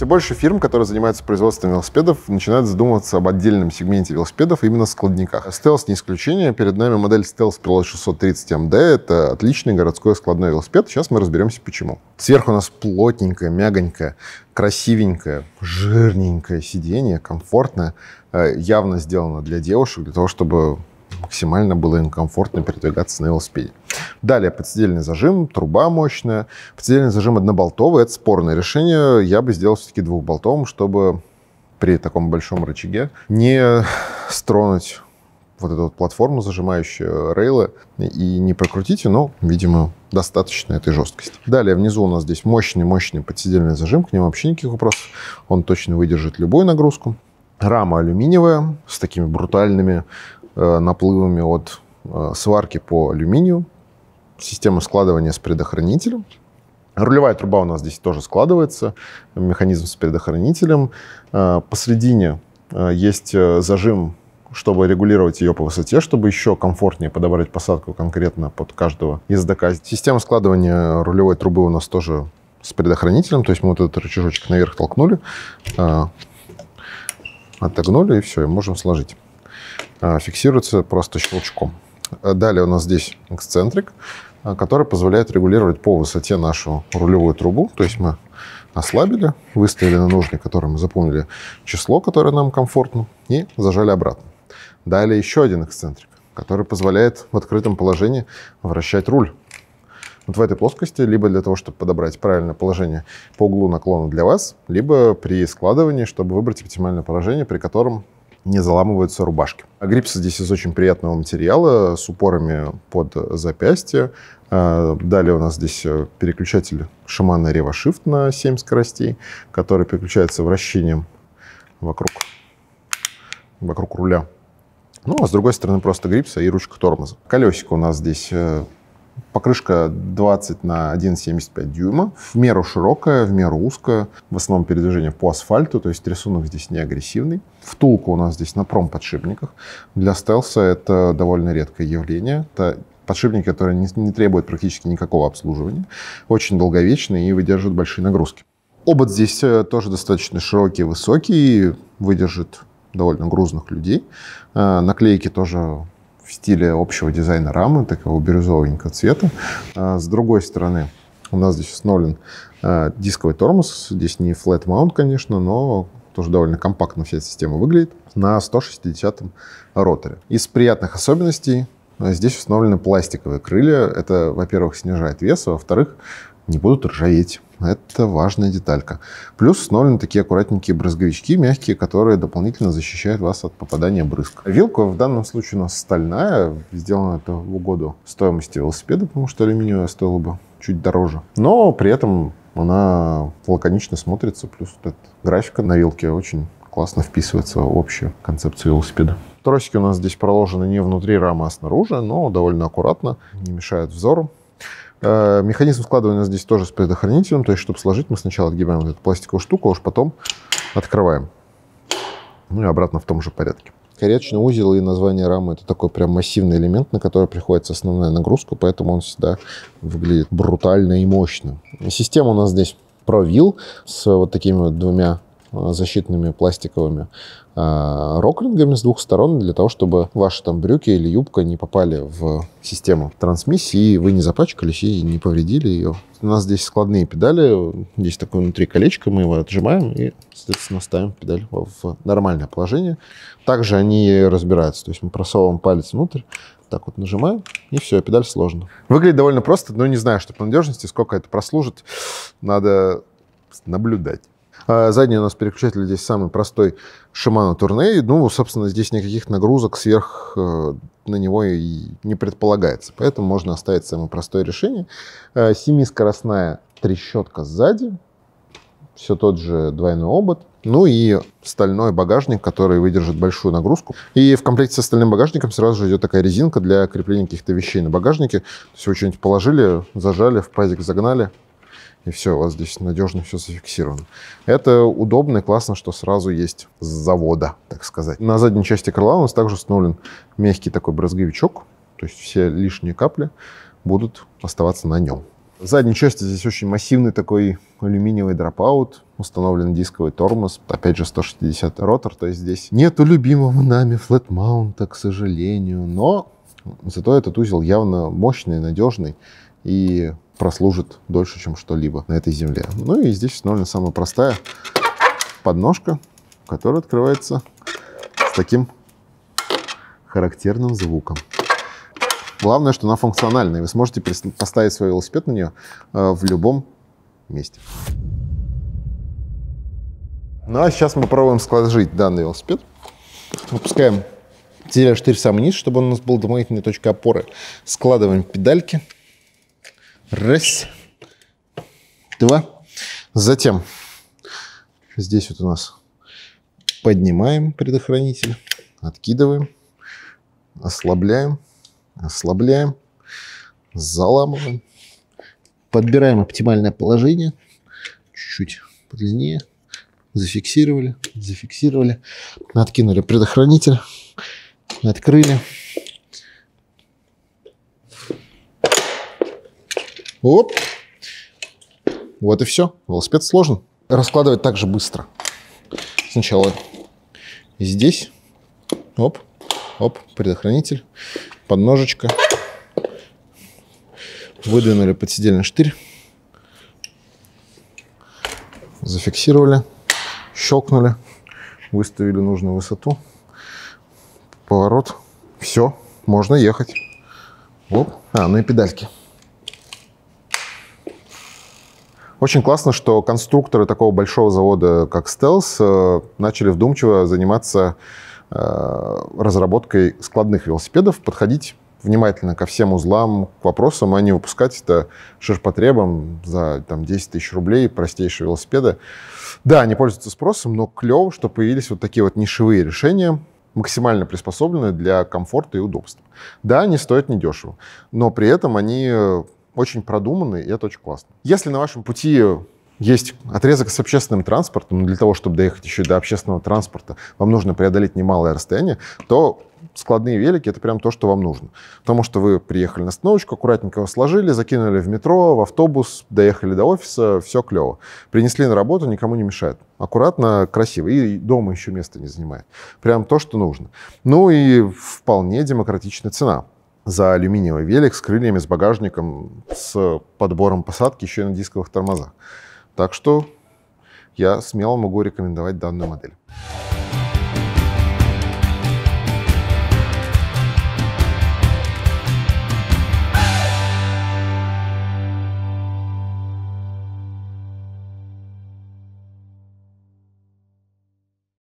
Все больше фирм, которые занимаются производством велосипедов, начинают задумываться об отдельном сегменте велосипедов именно складниках. Стелс не исключение. Перед нами модель Стелс Pilot 630 MD. Это отличный городской складной велосипед. Сейчас мы разберемся, почему. Сверху у нас плотненькое, мягонькое, красивенькое, жирненькое сиденье, комфортное. Э, явно сделано для девушек, для того, чтобы максимально было некомфортно передвигаться на велосипеде. Далее, подседельный зажим, труба мощная. Подседельный зажим одноболтовый, это спорное решение. Я бы сделал все-таки двухболтовым, чтобы при таком большом рычаге не стронуть вот эту вот платформу, зажимающую рейлы, и не прокрутите, но, видимо, достаточно этой жесткости. Далее внизу у нас здесь мощный-мощный подседельный зажим, к нему вообще никаких вопросов. Он точно выдержит любую нагрузку. Рама алюминиевая с такими брутальными Э, наплывами от э, сварки по алюминию, система складывания с предохранителем. Рулевая труба у нас здесь тоже складывается, механизм с предохранителем. Э, посредине есть зажим, чтобы регулировать ее по высоте, чтобы еще комфортнее подобрать посадку конкретно под каждого ездока. Система складывания рулевой трубы у нас тоже с предохранителем, то есть мы вот этот рычажочек наверх толкнули, отогнули, и все, и можем сложить. А, фиксируется просто щелчком. Далее у нас здесь эксцентрик, а, который позволяет регулировать по высоте нашу рулевую трубу. То есть мы ослабили, выставили на нужный, который мы запомнили число, которое нам комфортно, и зажали обратно. Далее еще один эксцентрик, который позволяет в открытом положении вращать руль. Вот в этой плоскости, либо для того, чтобы подобрать правильное положение по углу наклона для вас, либо при складывании, чтобы выбрать оптимальное положение, при котором не заламываются рубашки. А грипсы здесь из очень приятного материала с упорами под запястье. А, далее у нас здесь э, переключатель Шамана Рева Shift на 7 скоростей, который переключается вращением вокруг, вокруг руля. Ну, а с другой стороны просто грипса и ручка тормоза. Колесико у нас здесь э, Покрышка 20 на 1,75 дюйма, в меру широкая, в меру узкая, в основном передвижение по асфальту, то есть рисунок здесь не агрессивный. Втулка у нас здесь на промподшипниках. Для стелса это довольно редкое явление. Это подшипник, который не, не требуют практически никакого обслуживания, очень долговечный и выдерживают большие нагрузки. Обод здесь э, тоже достаточно широкий, высокий, выдержит довольно грузных людей. Э, наклейки тоже в стиле общего дизайна рамы, такого бирюзовенького цвета. А, с другой стороны, у нас здесь установлен а, дисковый тормоз. Здесь не flat mount, конечно, но тоже довольно компактно вся эта система выглядит, на 160 роторе. Из приятных особенностей а, здесь установлены пластиковые крылья. Это, во-первых, снижает вес, а во-вторых, не будут ржаветь. Это важная деталька. Плюс установлены такие аккуратненькие брызговички, мягкие, которые дополнительно защищают вас от попадания брызг. Вилка в данном случае у нас стальная. Сделано это в угоду стоимости велосипеда, потому что алюминиевая стоила бы чуть дороже. Но при этом она лаконично смотрится, плюс вот эта графика на вилке очень классно вписывается в общую концепцию велосипеда. Тросики у нас здесь проложены не внутри рамы, а снаружи, но довольно аккуратно, не мешают взору. Э, механизм складывания здесь тоже с предохранителем, то есть, чтобы сложить, мы сначала отгибаем вот эту пластиковую штуку, а уж потом открываем. Ну и обратно в том же порядке. Корячный узел и название рамы – это такой прям массивный элемент, на который приходится основная нагрузка, поэтому он всегда выглядит брутально и мощно. Система у нас здесь провил с вот такими вот двумя Э, защитными пластиковыми э, роклингами с двух сторон для того, чтобы ваши там брюки или юбка не попали в систему трансмиссии, и вы не запачкались и не повредили ее. У нас здесь складные педали, здесь такое внутри колечко, мы его отжимаем и, соответственно, ставим педаль в нормальное положение. Также они разбираются, то есть мы просовываем палец внутрь, так вот нажимаем, и все, педаль сложена. Выглядит довольно просто, но не знаю, что по надежности, сколько это прослужит, надо наблюдать. А задний у нас переключатель здесь самый простой Shimano Tourney. Ну, собственно, здесь никаких нагрузок сверх э, на него и не предполагается. Поэтому можно оставить самое простое решение. Э, семискоростная трещотка сзади. Все тот же двойной обод. Ну и стальной багажник, который выдержит большую нагрузку. И в комплекте с стальным багажником сразу же идет такая резинка для крепления каких-то вещей на багажнике. То есть вы что-нибудь положили, зажали, в пазик загнали, и все, у вас здесь надежно все зафиксировано. Это удобно и классно, что сразу есть с завода, так сказать. На задней части крыла у нас также установлен мягкий такой брызговичок, то есть все лишние капли будут оставаться на нем. В задней части здесь очень массивный такой алюминиевый дропаут, установлен дисковый тормоз, опять же 160 ротор, то есть здесь нету любимого нами флетмаунта, к сожалению, но зато этот узел явно мощный, надежный, и прослужит дольше, чем что-либо на этой земле. Ну и здесь установлена самая простая подножка, которая открывается с таким характерным звуком. Главное, что она функциональная. Вы сможете поставить свой велосипед на нее э, в любом месте. Ну а сейчас мы пробуем сложить данный велосипед. Выпускаем тележный штырь в самый низ, чтобы он у нас был дополнительной точкой опоры. Складываем педальки. Раз. Два. Затем здесь вот у нас поднимаем предохранитель, откидываем, ослабляем, ослабляем, заламываем, подбираем оптимальное положение, чуть-чуть подлиннее, зафиксировали, зафиксировали, откинули предохранитель, открыли, Оп. Вот и все. Велосипед сложен. Раскладывать также быстро. Сначала здесь. Оп. Оп. Предохранитель. подножечка, Выдвинули подседельный штырь. Зафиксировали. Щелкнули. Выставили нужную высоту. Поворот. Все. Можно ехать. Оп. А, ну и педальки. Очень классно, что конструкторы такого большого завода, как Stealth, э, начали вдумчиво заниматься э, разработкой складных велосипедов, подходить внимательно ко всем узлам, к вопросам, а не выпускать это ширпотребом за там, 10 тысяч рублей, простейшие велосипеды. Да, они пользуются спросом, но клево, что появились вот такие вот нишевые решения, максимально приспособленные для комфорта и удобства. Да, они стоят недешево, но при этом они э, очень продуманный, и это очень классно. Если на вашем пути есть отрезок с общественным транспортом, но ну, для того, чтобы доехать еще до общественного транспорта, вам нужно преодолеть немалое расстояние, то складные велики — это прям то, что вам нужно. Потому что вы приехали на остановочку, аккуратненько его сложили, закинули в метро, в автобус, доехали до офиса, все клево. Принесли на работу, никому не мешает. Аккуратно, красиво. И дома еще места не занимает. Прям то, что нужно. Ну и вполне демократичная цена за алюминиевый велик с крыльями, с багажником, с подбором посадки еще и на дисковых тормозах. Так что я смело могу рекомендовать данную модель.